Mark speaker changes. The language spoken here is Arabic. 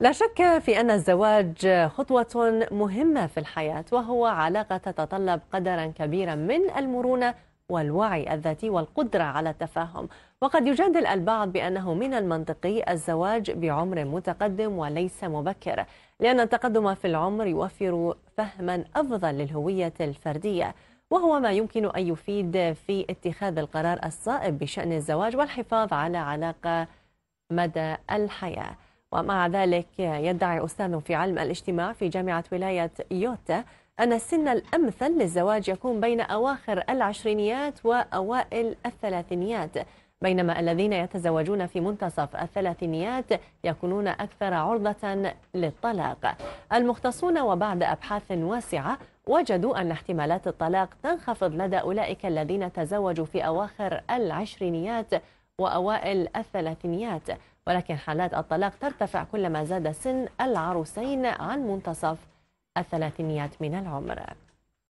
Speaker 1: لا شك في أن الزواج خطوة مهمة في الحياة وهو علاقة تتطلب قدرا كبيرا من المرونة والوعي الذاتي والقدرة على التفاهم وقد يجادل البعض بأنه من المنطقي الزواج بعمر متقدم وليس مبكر لأن التقدم في العمر يوفر فهما أفضل للهوية الفردية وهو ما يمكن أن يفيد في اتخاذ القرار الصائب بشأن الزواج والحفاظ على علاقة مدى الحياة ومع ذلك يدعي أستاذ في علم الاجتماع في جامعة ولاية يوتا أن السن الأمثل للزواج يكون بين أواخر العشرينيات وأوائل الثلاثينيات بينما الذين يتزوجون في منتصف الثلاثينيات يكونون أكثر عرضة للطلاق المختصون وبعد أبحاث واسعة وجدوا أن احتمالات الطلاق تنخفض لدى أولئك الذين تزوجوا في أواخر العشرينيات وأوائل الثلاثينيات ولكن حالات الطلاق ترتفع كلما زاد سن العروسين عن منتصف الثلاثينيات من العمر